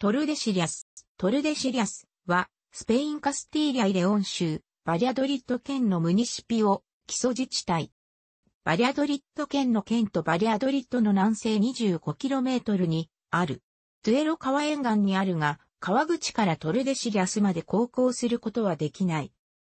トルデシリアス。トルデシリアスは、スペインカスティーリアイレオン州、バリャドリッド県のムニシピオ、基礎自治体。バリャドリッド県の県とバリャドリッドの南西 25km にある。トゥエロ川沿岸にあるが、川口からトルデシリアスまで航行することはできない。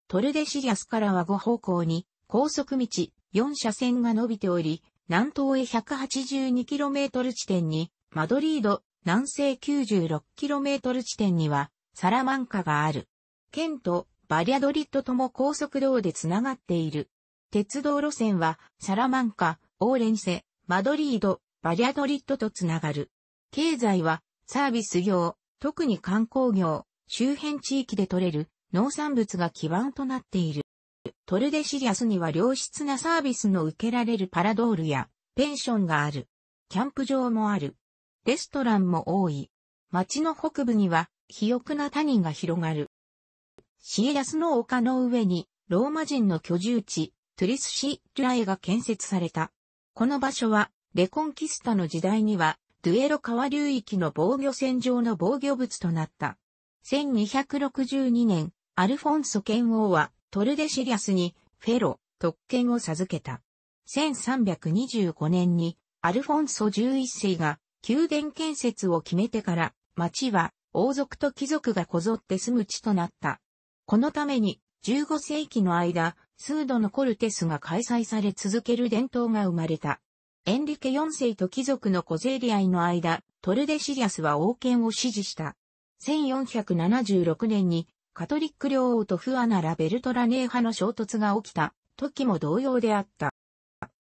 トルデシリアスからは5方向に高速道4車線が伸びており、南東へ 182km 地点にマドリード、南西 96km 地点にはサラマンカがある。県とバリアドリッドとも高速道でつながっている。鉄道路線はサラマンカ、オーレンセ、マドリード、バリアドリッドとつながる。経済はサービス業、特に観光業、周辺地域で取れる農産物が基盤となっている。トルデシリアスには良質なサービスの受けられるパラドールやペンションがある。キャンプ場もある。レストランも多い。町の北部には、肥沃な谷が広がる。シエヤスの丘の上に、ローマ人の居住地、トゥリスシ・ルラエが建設された。この場所は、レコンキスタの時代には、ドゥエロ川流域の防御線上の防御物となった。1262年、アルフォンソ剣王はトルデシリアスにフェロ、特権を授けた。1325年にアルフォンソ11世が宮殿建設を決めてから、町は王族と貴族がこぞって住む地となった。このために、15世紀の間、数度のコルテスが開催され続ける伝統が生まれた。エンリケ4世と貴族の小競り合いの間、トルデシリアスは王権を支持した。1476年にカトリック領王とフアナラ・ベルトラネー派の衝突が起きた時も同様であった。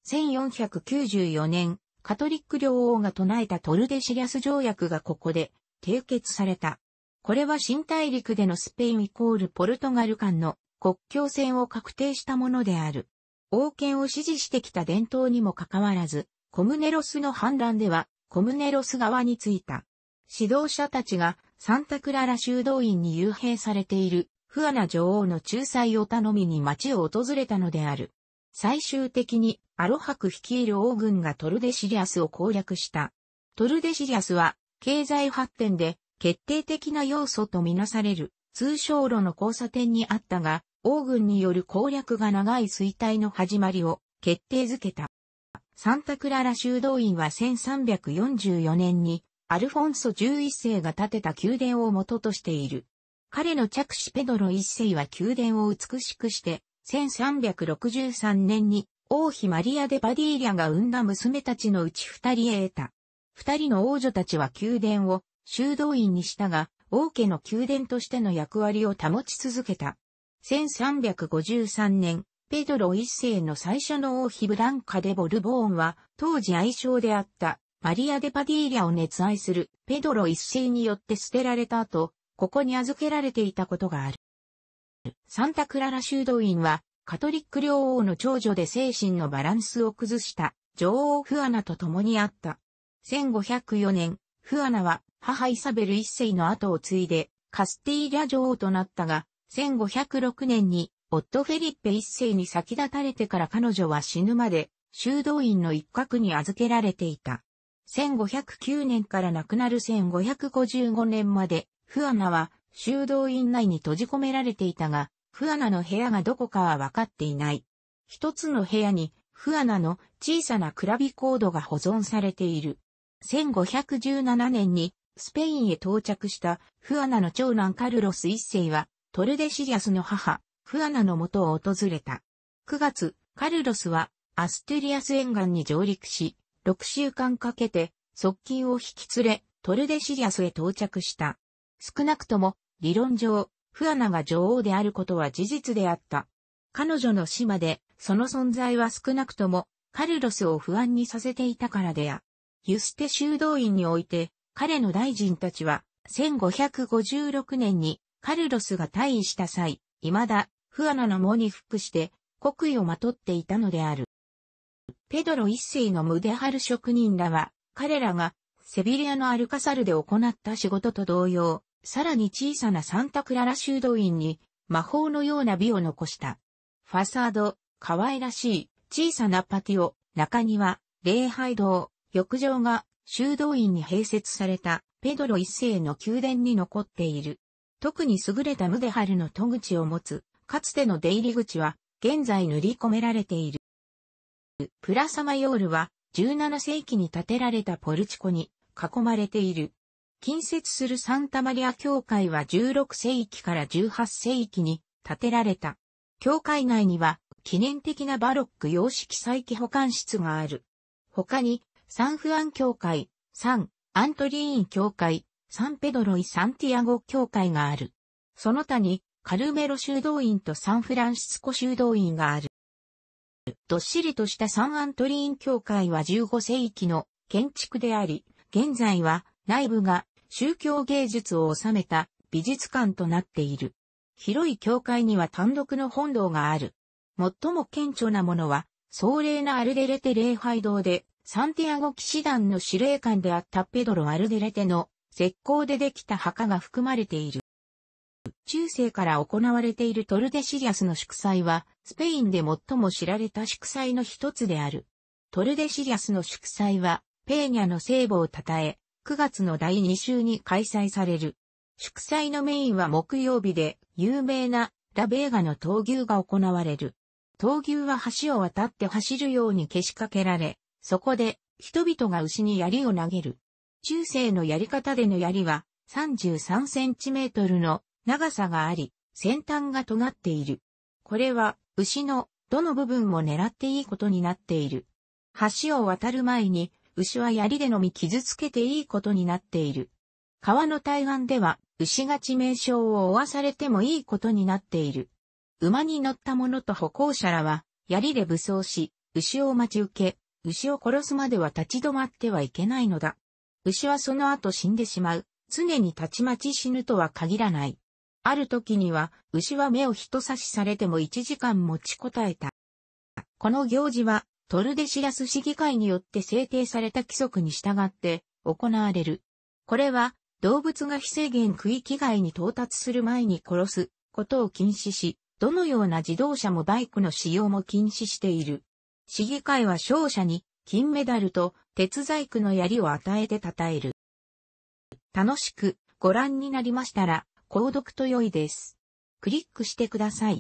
1494年、カトリック両王が唱えたトルデシリアス条約がここで締結された。これは新大陸でのスペインイコールポルトガル間の国境線を確定したものである。王権を支持してきた伝統にもかかわらず、コムネロスの反乱では、コムネロス側についた。指導者たちがサンタクララ修道院に幽閉されているフアナ女王の仲裁を頼みに町を訪れたのである。最終的にアロハク率いる王軍がトルデシリアスを攻略した。トルデシリアスは経済発展で決定的な要素とみなされる通商路の交差点にあったが、王軍による攻略が長い衰退の始まりを決定づけた。サンタクララ修道院は1344年にアルフォンソ11世が建てた宮殿を元としている。彼の着手ペドロ1世は宮殿を美しくして1363年に王妃マリア・デ・パディーリャが産んだ娘たちのうち二人へ得た。二人の王女たちは宮殿を修道院にしたが、王家の宮殿としての役割を保ち続けた。1353年、ペドロ一世の最初の王妃ブランカ・デ・ボルボーンは、当時愛称であったマリア・デ・パディーリャを熱愛するペドロ一世によって捨てられた後、ここに預けられていたことがある。サンタクララ修道院は、カトリック両王の長女で精神のバランスを崩した女王フアナと共にあった。1504年、フアナは母イサベル一世の後を継いでカスティーリャ女王となったが、1506年に夫フェリッペ一世に先立たれてから彼女は死ぬまで修道院の一角に預けられていた。1509年から亡くなる1555年まで、フアナは修道院内に閉じ込められていたが、フアナの部屋がどこかは分かっていない。一つの部屋に、フアナの小さなクラビコードが保存されている。1517年にスペインへ到着したフアナの長男カルロス一世はトルデシリアスの母フアナの元を訪れた。9月、カルロスはアステリアス沿岸に上陸し、6週間かけて側近を引き連れトルデシリアスへ到着した。少なくとも理論上、フアナが女王であることは事実であった。彼女の死まで、その存在は少なくとも、カルロスを不安にさせていたからであ。ユステ修道院において、彼の大臣たちは、1556年にカルロスが退位した際、未だフアナの藻に服して国威をまとっていたのである。ペドロ一世のムデハル職人らは、彼らがセビリアのアルカサルで行った仕事と同様、さらに小さなサンタクララ修道院に魔法のような美を残した。ファサード、可愛らしい、小さなパティオ、中庭、礼拝堂、浴場が修道院に併設されたペドロ一世の宮殿に残っている。特に優れたムデハルの戸口を持つ、かつての出入り口は現在塗り込められている。プラサマヨールは17世紀に建てられたポルチコに囲まれている近接するサンタマリア教会は16世紀から18世紀に建てられた。教会内には記念的なバロック様式再起保管室がある。他に、サンフアン教会、サン、アントリーン教会、サンペドロイ・サンティアゴ教会がある。その他に、カルメロ修道院とサンフランシスコ修道院がある。どっしりとしたサンアントリーン教会は15世紀の建築であり、現在は内部が宗教芸術を収めた美術館となっている。広い教会には単独の本堂がある。最も顕著なものは、壮麗なアルデレテ礼拝堂で、サンティアゴ騎士団の司令官であったペドロ・アルデレテの石膏でできた墓が含まれている。中世から行われているトルデシリアスの祝祭は、スペインで最も知られた祝祭の一つである。トルデシリアスの祝祭は、ペーニャの聖母を称え、9月の第2週に開催される。祝祭のメインは木曜日で、有名なラベーガの闘牛が行われる。闘牛は橋を渡って走るようにけしかけられ、そこで人々が牛に槍を投げる。中世のやり方での槍は33センチメートルの長さがあり、先端が尖っている。これは牛のどの部分も狙っていいことになっている。橋を渡る前に牛は槍でのみ傷つけていいことになっている。川の対岸では、牛が致命傷を負わされてもいいことになっている。馬に乗った者と歩行者らは、槍で武装し、牛を待ち受け、牛を殺すまでは立ち止まってはいけないのだ。牛はその後死んでしまう。常にたちまち死ぬとは限らない。ある時には、牛は目を人差しされても1時間持ちこたえた。この行事は、トルデシラス市議会によって制定された規則に従って行われる。これは動物が非制限区域外に到達する前に殺すことを禁止し、どのような自動車もバイクの使用も禁止している。市議会は勝者に金メダルと鉄細工の槍を与えて称える。楽しくご覧になりましたら、購読と良いです。クリックしてください。